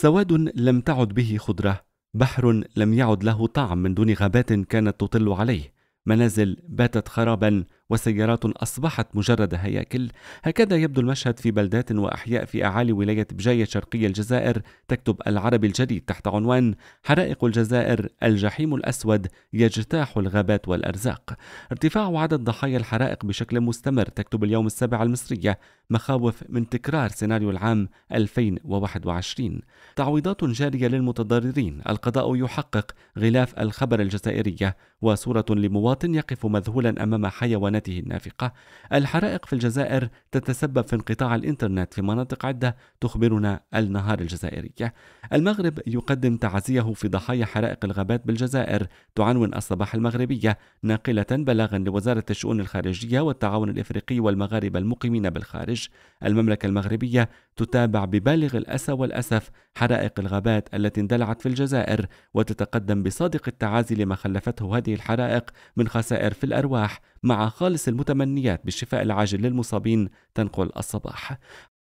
سواد لم تعد به خضره بحر لم يعد له طعم من دون غابات كانت تطل عليه منازل باتت خرابا وسيارات أصبحت مجرد هياكل هكذا يبدو المشهد في بلدات وأحياء في أعالي ولاية بجاية شرقي الجزائر تكتب العربي الجديد تحت عنوان حرائق الجزائر الجحيم الأسود يجتاح الغابات والأرزاق ارتفاع عدد ضحايا الحرائق بشكل مستمر تكتب اليوم السابع المصرية مخاوف من تكرار سيناريو العام 2021 تعويضات جارية للمتضررين القضاء يحقق غلاف الخبر الجزائرية وصورة لمواطن يقف مذهولا أمام حيوانات مدينته النافقة الحرائق في الجزائر تتسبب في انقطاع الإنترنت في مناطق عدة تخبرنا النهار الجزائرية المغرب يقدم تعزيه في ضحايا حرائق الغابات بالجزائر تعنون الصباح المغربية ناقلة بلاغا لوزارة الشؤون الخارجية والتعاون الإفريقي والمغاربة المقيمين بالخارج المملكة المغربية تتابع ببالغ الأسى والأسف حرائق الغابات التي اندلعت في الجزائر وتتقدم بصادق التعازي لما خلفته هذه الحرائق من خسائر في الأرواح مع خالص خالص المتمنيات بالشفاء العاجل للمصابين تنقل الصباح